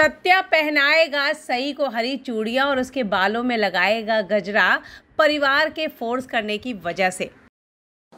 सत्या पहनाएगा सई को हरी चूड़ियाँ और उसके बालों में लगाएगा गजरा परिवार के फोर्स करने की वजह से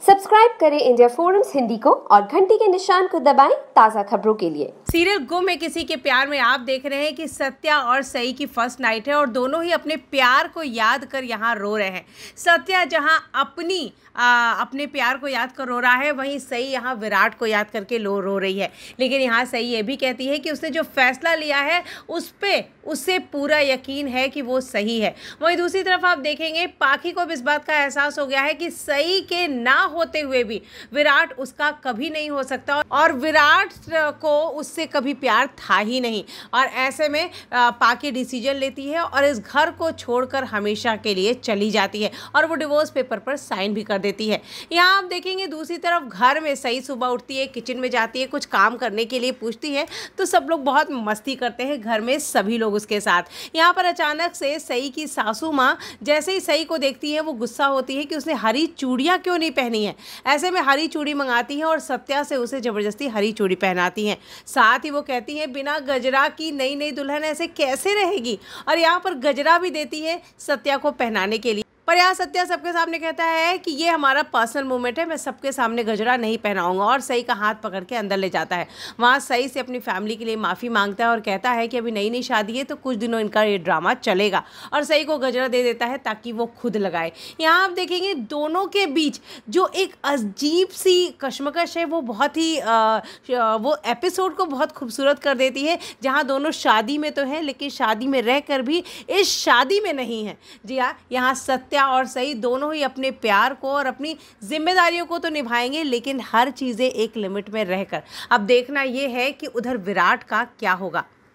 सब्सक्राइब करें इंडिया फोरम्स हिंदी को और घंटी के निशान को दबाएं ताज़ा खबरों के लिए सीरियल गुम है किसी के प्यार में आप देख रहे हैं कि सत्या और सई की फर्स्ट नाइट है और दोनों ही अपने प्यार को याद कर यहाँ रो रहे हैं सत्या जहाँ अपनी आ, अपने प्यार को याद कर रो रहा है वहीं सई यहाँ विराट को याद करके लो रो रही है लेकिन यहाँ सई ये भी कहती है कि उसने जो फैसला लिया है उस पर उससे पूरा यकीन है कि वो सही है वहीं दूसरी तरफ आप देखेंगे पाखी को भी इस बात का एहसास हो गया है कि सई के ना होते हुए भी विराट उसका कभी नहीं हो सकता और विराट आर्ट को उससे कभी प्यार था ही नहीं और ऐसे में पाकि डिसीजन लेती है और इस घर को छोड़कर हमेशा के लिए चली जाती है और वो डिवोर्स पेपर पर साइन भी कर देती है यहाँ आप देखेंगे दूसरी तरफ घर में सही सुबह उठती है किचन में जाती है कुछ काम करने के लिए पूछती है तो सब लोग बहुत मस्ती करते हैं घर में सभी लोग उसके साथ यहाँ पर अचानक से सई की सासू माँ जैसे ही सई को देखती है वो गुस्सा होती है कि उसने हरी चूड़ियाँ क्यों नहीं पहनी है ऐसे में हरी चूड़ी मंगाती है और सत्या से उसे ज़बरदस्ती हरी चूड़ी चूड़ी पहनाती हैं साथ ही वो कहती हैं बिना गजरा की नई नई दुल्हन ऐसे कैसे रहेगी और यहाँ पर गजरा भी देती है सत्या को पहनाने के लिए पर यहाँ सत्या सबके सामने कहता है कि ये हमारा पर्सनल मूवमेंट है मैं सबके सामने गजरा नहीं पहनाऊंगा और सई का हाथ पकड़ के अंदर ले जाता है वहाँ सई से अपनी फैमिली के लिए माफ़ी मांगता है और कहता है कि अभी नई नई शादी है तो कुछ दिनों इनका ये ड्रामा चलेगा और सई को गजरा दे देता है ताकि वो खुद लगाए यहाँ आप देखेंगे दोनों के बीच जो एक अजीब सी कशमकश है वो बहुत ही वो एपिसोड को बहुत खूबसूरत कर देती है जहाँ दोनों शादी में तो हैं लेकिन शादी में रह कर भी इस शादी में नहीं है जी हाँ यहाँ सत्या या और सही दोनों ही अपने प्यार को और अपनी जिम्मेदारियों को तो निभाएंगे लेकिन हर चीज़ें एक लिमिट में रहकर अब देखना ये है कि उधर विराट का क्या होगा